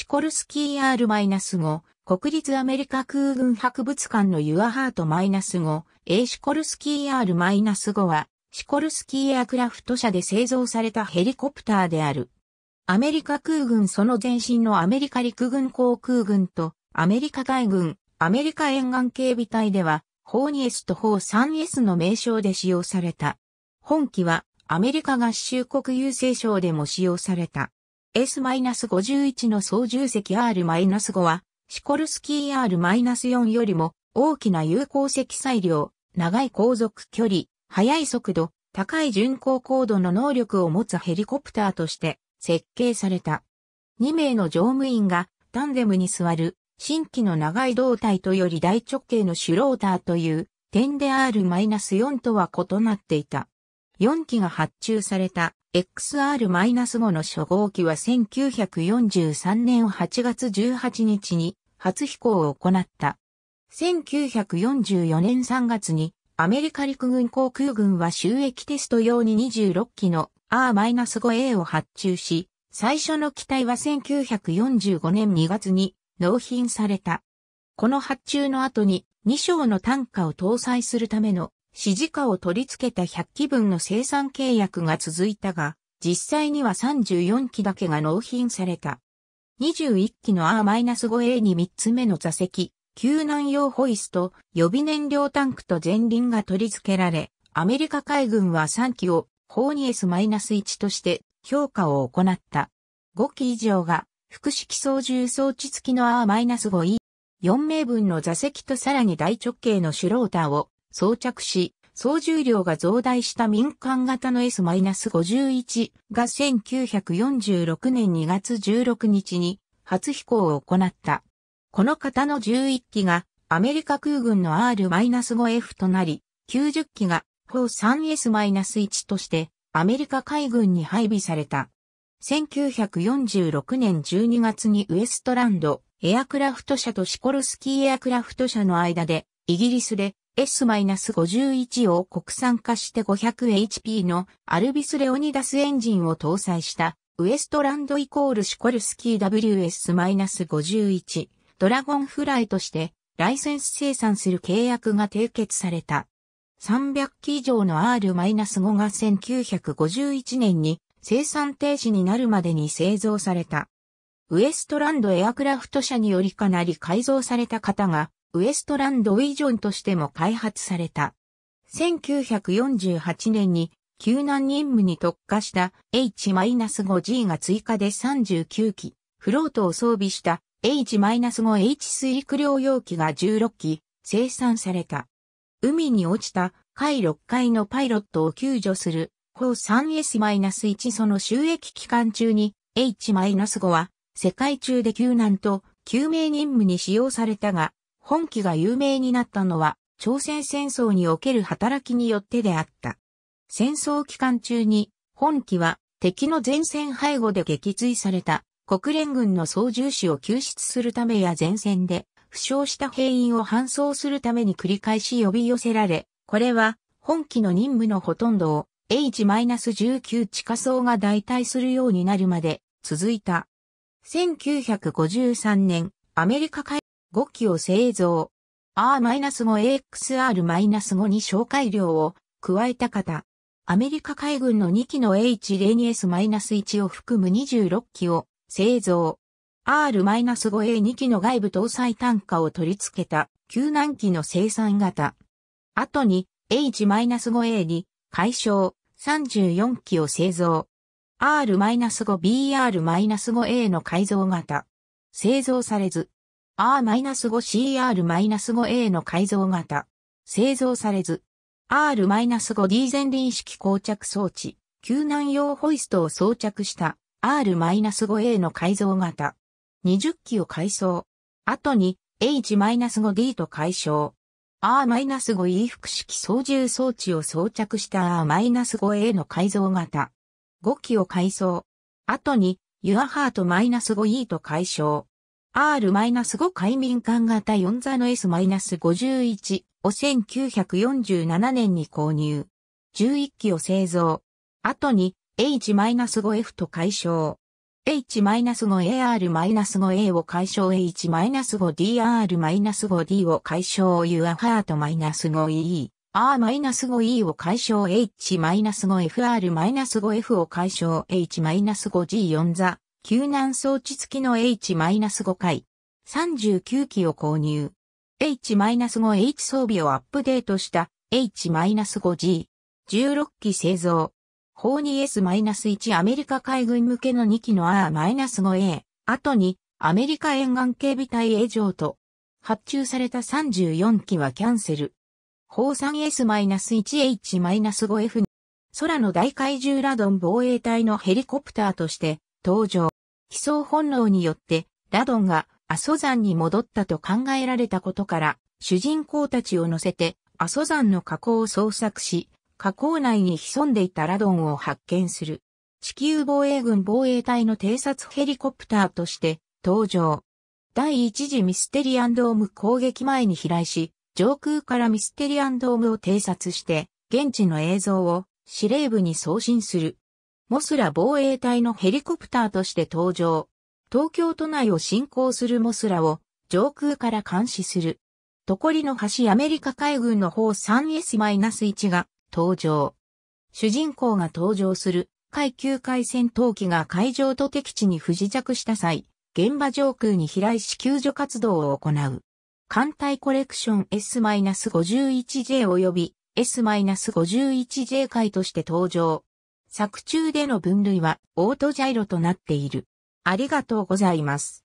シコルスキー R-5、国立アメリカ空軍博物館のユアハート -5、A シコルスキー R-5 は、シコルスキーエアクラフト社で製造されたヘリコプターである。アメリカ空軍その前身のアメリカ陸軍航空軍と、アメリカ海軍、アメリカ沿岸警備隊では、法 2S と法 3S の名称で使用された。本機は、アメリカ合衆国郵政省でも使用された。S-51 の操縦席 R-5 は、シコルスキー R-4 よりも大きな有効積載量、長い航続距離、速い速度、高い巡航高度の能力を持つヘリコプターとして設計された。2名の乗務員がタンデムに座る新規の長い胴体とより大直径のシュローターという点で R-4 とは異なっていた。4機が発注された XR-5 の初号機は1943年8月18日に初飛行を行った。1944年3月にアメリカ陸軍航空軍は収益テスト用に26機の R-5A を発注し、最初の機体は1945年2月に納品された。この発注の後に2章の単価を搭載するための指示下を取り付けた100機分の生産契約が続いたが、実際には34機だけが納品された。21機の R-5A に3つ目の座席、救難用ホイスト、予備燃料タンクと前輪が取り付けられ、アメリカ海軍は3機を、ホーニエス -1 として評価を行った。5機以上が、複式操縦装置付きの R-5E、4名分の座席とさらに大直径のシュローターを装着し、総重量が増大した民間型の S-51 が1946年2月16日に初飛行を行った。この型の11機がアメリカ空軍の R-5F となり、90機が4 3 s 1としてアメリカ海軍に配備された。1946年12月にウエストランドエアクラフト社とシコルスキーエアクラフト社の間でイギリスで S-51 を国産化して 500HP のアルビス・レオニダスエンジンを搭載したウエストランドイコールシコルスキー WS-51 ドラゴンフライとしてライセンス生産する契約が締結された。300機以上の R-5 が1951年に生産停止になるまでに製造された。ウエストランドエアクラフト社によりかなり改造された方がウエストランドウィジョンとしても開発された。1948年に救難任務に特化した H-5G が追加で39機、フロートを装備した H-5H 水陸両用機が16機生産された。海に落ちた海6階のパイロットを救助する法 3S-1 その収益期間中に H-5 は世界中で救難と救命任務に使用されたが本機が有名になったのは、朝鮮戦争における働きによってであった。戦争期間中に、本機は敵の前線背後で撃墜された国連軍の操縦士を救出するためや前線で負傷した兵員を搬送するために繰り返し呼び寄せられ、これは本機の任務のほとんどを H-19 地下層が代替するようになるまで続いた。1953年、アメリカ海5機を製造。R-5AXR-5 に紹介料を加えた方。アメリカ海軍の2機の H-02S-1 を含む26機を製造。R-5A2 機の外部搭載単価を取り付けた救難機の生産型。後に H-5A に解消34機を製造。R-5BR-5A の改造型。製造されず、R-5CR-5A の改造型。製造されず。R-5D 前輪式膠着装置。救難用ホイストを装着した R-5A の改造型。20機を改装。後に H-5D と解消。R-5E 複式操縦装置を装着した R-5A の改造型。5機を改装。後に YourHeart-5E と解消。R-5 海民艦型4座の S-51 を1947年に購入。11機を製造。後に H-5F と解消。H-5AR-5A を解消 H-5DR-5D を解消 u r h a r t 5 e R-5E を解消 H-5FR-5F を解消 H-5G4 座救難装置付きの H-5 回、39機を購入。H-5H 装備をアップデートした H-5G、16機製造。法 2S-1 アメリカ海軍向けの2機の R-5A、後にアメリカ沿岸警備隊 A 上と発注された34機はキャンセル。法 3S-1H-5F 空の大怪獣ラドン防衛隊のヘリコプターとして登場。悲壮本能によって、ラドンが阿蘇山に戻ったと考えられたことから、主人公たちを乗せて阿蘇山の河口を捜索し、河口内に潜んでいたラドンを発見する。地球防衛軍防衛隊の偵察ヘリコプターとして登場。第一次ミステリアンドーム攻撃前に飛来し、上空からミステリアンドームを偵察して、現地の映像を司令部に送信する。モスラ防衛隊のヘリコプターとして登場。東京都内を進行するモスラを上空から監視する。トコリの橋アメリカ海軍の方 3S-1 が登場。主人公が登場する海9海戦闘機が海上と敵地に不時着した際、現場上空に飛来し救助活動を行う。艦隊コレクション S-51J 及び S-51J 海として登場。作中での分類はオートジャイロとなっている。ありがとうございます。